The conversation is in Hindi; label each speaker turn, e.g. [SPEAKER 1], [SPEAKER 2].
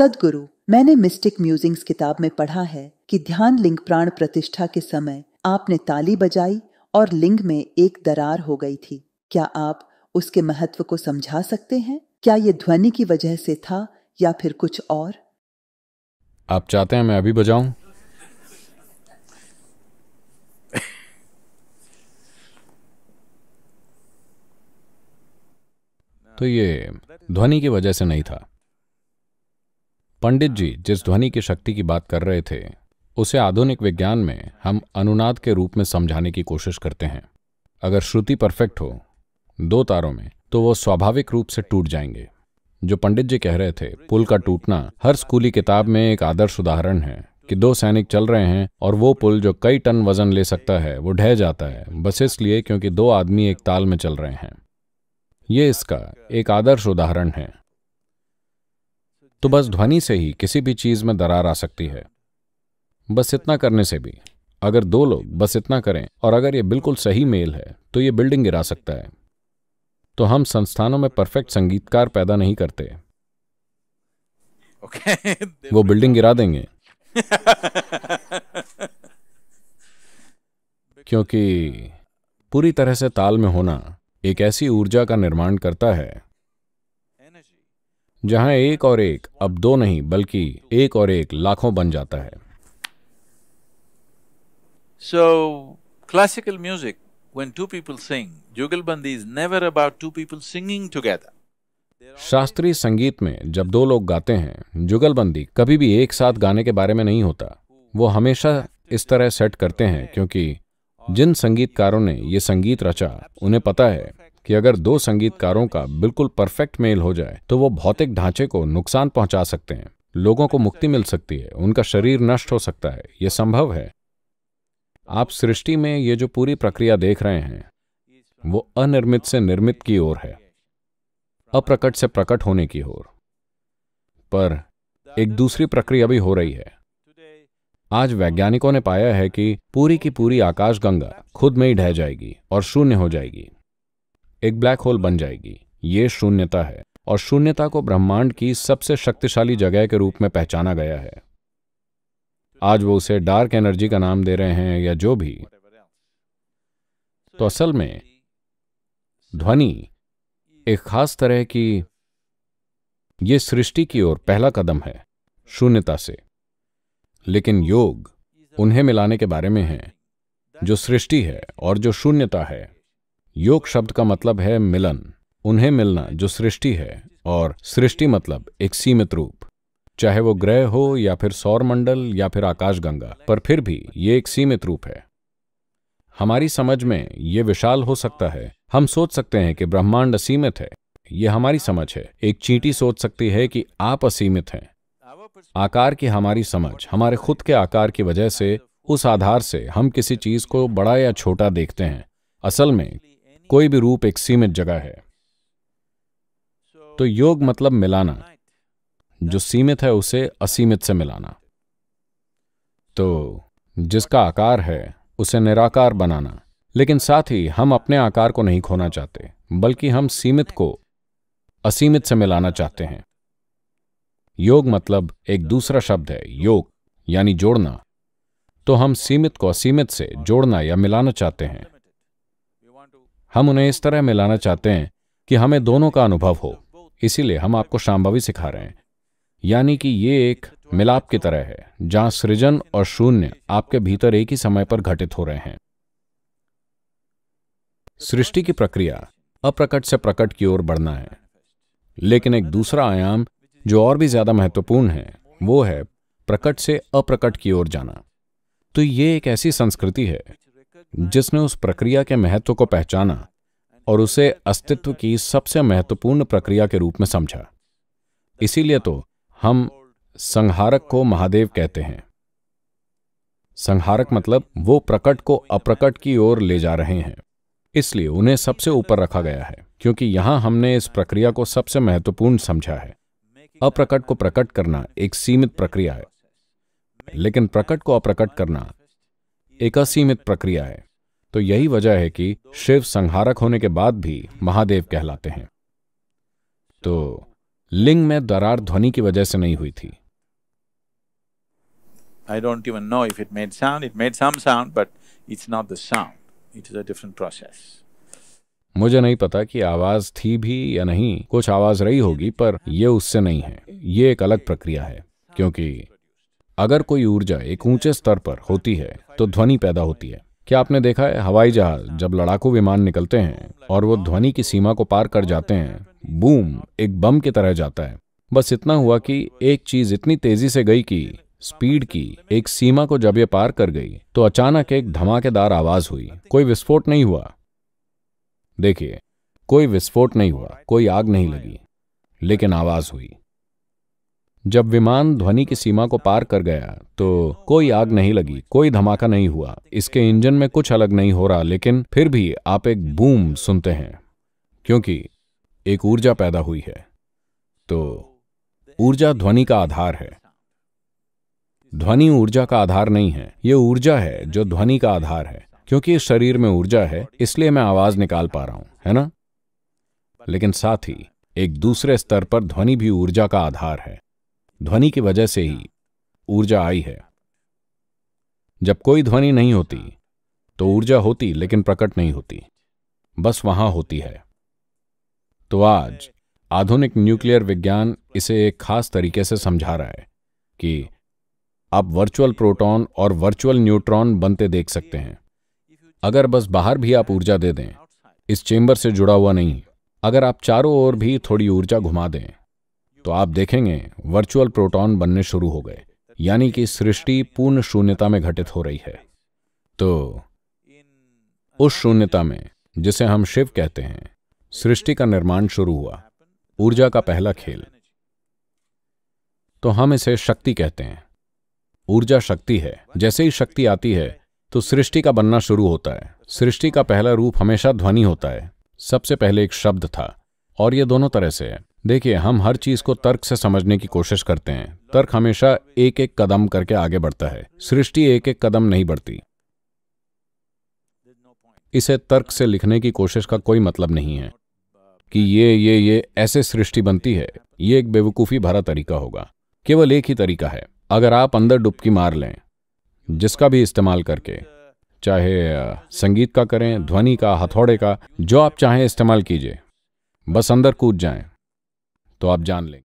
[SPEAKER 1] सदगुरु मैंने मिस्टिक म्यूजिंग्स किताब में पढ़ा है कि ध्यान लिंग प्राण प्रतिष्ठा के समय आपने ताली बजाई और लिंग में एक दरार हो गई थी क्या आप उसके महत्व को समझा सकते हैं क्या ये ध्वनि की वजह से था या फिर कुछ और आप चाहते हैं मैं अभी बजाऊं? तो ये ध्वनि की वजह से नहीं था पंडित जी जिस ध्वनि की शक्ति की बात कर रहे थे उसे आधुनिक विज्ञान में हम अनुनाद के रूप में समझाने की कोशिश करते हैं अगर श्रुति परफेक्ट हो दो तारों में तो वो स्वाभाविक रूप से टूट जाएंगे जो पंडित जी कह रहे थे पुल का टूटना हर स्कूली किताब में एक आदर्श उदाहरण है कि दो सैनिक चल रहे हैं और वो पुल जो कई टन वजन ले सकता है वो ढह जाता है बस इसलिए क्योंकि दो आदमी एक ताल में चल रहे हैं ये इसका एक आदर्श उदाहरण है तो बस ध्वनि से ही किसी भी चीज़ में दरार आ सकती है बस इतना करने से भी अगर दो लोग बस इतना करें और अगर ये बिल्कुल सही मेल है तो ये बिल्डिंग गिरा सकता है तो हम संस्थानों में परफेक्ट संगीतकार पैदा नहीं करते okay. वो बिल्डिंग गिरा देंगे क्योंकि पूरी तरह से ताल में होना एक ऐसी ऊर्जा का निर्माण करता है जहां एक और एक अब दो नहीं बल्कि एक और एक लाखों बन जाता है so classical music when two people sing, Jugalbandi is never about two people singing together. शास्त्रीय संगीत में जब दो लोग गाते हैं जुगलबंदी कभी भी एक साथ गाने के बारे में नहीं होता वो हमेशा इस तरह सेट करते हैं क्योंकि जिन संगीतकारों ने ये संगीत रचा उन्हें पता है कि अगर दो संगीतकारों का बिल्कुल परफेक्ट मेल हो जाए तो वो भौतिक ढांचे को नुकसान पहुंचा सकते हैं लोगों को मुक्ति मिल सकती है उनका शरीर नष्ट हो सकता है ये संभव है आप सृष्टि में ये जो पूरी प्रक्रिया देख रहे हैं वो अनिर्मित से निर्मित की ओर है अप्रकट से प्रकट होने की ओर पर एक दूसरी प्रक्रिया भी हो रही है आज वैज्ञानिकों ने पाया है कि पूरी की पूरी आकाशगंगा खुद में ही ढह जाएगी और शून्य हो जाएगी एक ब्लैक होल बन जाएगी ये शून्यता है और शून्यता को ब्रह्मांड की सबसे शक्तिशाली जगह के रूप में पहचाना गया है आज वो उसे डार्क एनर्जी का नाम दे रहे हैं या जो भी तो असल में ध्वनि एक खास तरह की ये सृष्टि की ओर पहला कदम है शून्यता से लेकिन योग उन्हें मिलाने के बारे में है जो सृष्टि है और जो शून्यता है योग शब्द का मतलब है मिलन उन्हें मिलना जो सृष्टि है और सृष्टि मतलब एक सीमित रूप चाहे वो ग्रह हो या फिर सौरमंडल या फिर आकाशगंगा पर फिर भी ये एक सीमित रूप है हमारी समझ में ये विशाल हो सकता है हम सोच सकते हैं कि ब्रह्मांड असीमित है ये हमारी समझ है एक चींटी सोच सकती है कि आप असीमित हैं आकार की हमारी समझ हमारे खुद के आकार की वजह से उस आधार से हम किसी चीज को बड़ा या छोटा देखते हैं असल में कोई भी रूप एक सीमित जगह है तो योग मतलब मिलाना जो सीमित है उसे असीमित से मिलाना तो जिसका आकार है उसे निराकार बनाना लेकिन साथ ही हम अपने आकार को नहीं खोना चाहते बल्कि हम सीमित को असीमित से मिलाना चाहते हैं योग मतलब एक दूसरा शब्द है योग यानी जोड़ना तो हम सीमित को असीमित से जोड़ना या मिलाना चाहते हैं हम उन्हें इस तरह मिलाना चाहते हैं कि हमें दोनों का अनुभव हो इसीलिए हम आपको शाम्भवी सिखा रहे हैं यानी कि ये एक मिलाप की तरह है जहां सृजन और शून्य आपके भीतर एक ही समय पर घटित हो रहे हैं सृष्टि की प्रक्रिया अप्रकट से प्रकट की ओर बढ़ना है लेकिन एक दूसरा आयाम जो और भी ज्यादा महत्वपूर्ण है वो है प्रकट से अप्रकट की ओर जाना तो ये एक ऐसी संस्कृति है जिसने उस प्रक्रिया के महत्व को पहचाना और उसे अस्तित्व की सबसे महत्वपूर्ण प्रक्रिया के रूप में समझा इसीलिए तो हम संहारक को महादेव कहते हैं संहारक मतलब वो प्रकट को अप्रकट की ओर ले जा रहे हैं इसलिए उन्हें सबसे ऊपर रखा गया है क्योंकि यहां हमने इस प्रक्रिया को सबसे महत्वपूर्ण समझा है अप्रकट को प्रकट करना एक सीमित प्रक्रिया है लेकिन प्रकट को अप्रकट करना एक असीमित प्रक्रिया है तो यही वजह है कि शिव संहारक होने के बाद भी महादेव कहलाते हैं तो लिंग में दरार ध्वनि की वजह से नहीं हुई थी I don't even know if it made sound it made some sound but it's not the sound it is a different process मुझे नहीं पता कि आवाज थी भी या नहीं कुछ आवाज रही होगी पर यह उससे नहीं है ये एक अलग प्रक्रिया है क्योंकि अगर कोई ऊर्जा एक ऊंचे स्तर पर होती है तो ध्वनि पैदा होती है क्या आपने देखा है हवाई जहाज जब लड़ाकू विमान निकलते हैं और वो ध्वनि की सीमा को पार कर जाते हैं बूम एक बम की तरह जाता है बस इतना हुआ कि एक चीज इतनी तेजी से गई कि स्पीड की एक सीमा को जब ये पार कर गई तो अचानक एक धमाकेदार आवाज हुई कोई विस्फोट नहीं हुआ देखिए कोई विस्फोट नहीं हुआ कोई आग नहीं लगी लेकिन आवाज हुई जब विमान ध्वनि की सीमा को पार कर गया तो कोई आग नहीं लगी कोई धमाका नहीं हुआ इसके इंजन में कुछ अलग नहीं हो रहा लेकिन फिर भी आप एक बूम सुनते हैं क्योंकि एक ऊर्जा पैदा हुई है तो ऊर्जा ध्वनि का आधार है ध्वनि ऊर्जा का आधार नहीं है यह ऊर्जा है जो ध्वनि का आधार है क्योंकि इस शरीर में ऊर्जा है इसलिए मैं आवाज निकाल पा रहा हूं है ना लेकिन साथ ही एक दूसरे स्तर पर ध्वनि भी ऊर्जा का आधार है ध्वनि की वजह से ही ऊर्जा आई है जब कोई ध्वनि नहीं होती तो ऊर्जा होती लेकिन प्रकट नहीं होती बस वहां होती है तो आज आधुनिक न्यूक्लियर विज्ञान इसे एक खास तरीके से समझा रहा है कि आप वर्चुअल प्रोटॉन और वर्चुअल न्यूट्रॉन बनते देख सकते हैं अगर बस बाहर भी आप ऊर्जा दे दें इस चेंबर से जुड़ा हुआ नहीं अगर आप चारों ओर भी थोड़ी ऊर्जा घुमा दें तो आप देखेंगे वर्चुअल प्रोटॉन बनने शुरू हो गए यानी कि सृष्टि पूर्ण शून्यता में घटित हो रही है तो उस शून्यता में जिसे हम शिव कहते हैं सृष्टि का निर्माण शुरू हुआ ऊर्जा का पहला खेल तो हम इसे शक्ति कहते हैं ऊर्जा शक्ति है जैसे ही शक्ति आती है तो सृष्टि का बनना शुरू होता है सृष्टि का पहला रूप हमेशा ध्वनि होता है सबसे पहले एक शब्द था और ये दोनों तरह से है देखिए हम हर चीज को तर्क से समझने की कोशिश करते हैं तर्क हमेशा एक एक कदम करके आगे बढ़ता है सृष्टि एक एक कदम नहीं बढ़ती इसे तर्क से लिखने की कोशिश का कोई मतलब नहीं है कि ये ये ये ऐसे सृष्टि बनती है ये एक बेवकूफ़ी भरा तरीका होगा केवल एक ही तरीका है अगर आप अंदर डुबकी मार लें जिसका भी इस्तेमाल करके चाहे संगीत का करें ध्वनि का हथौड़े का जो आप चाहें इस्तेमाल कीजिए बस अंदर कूद जाएं तो आप जान लें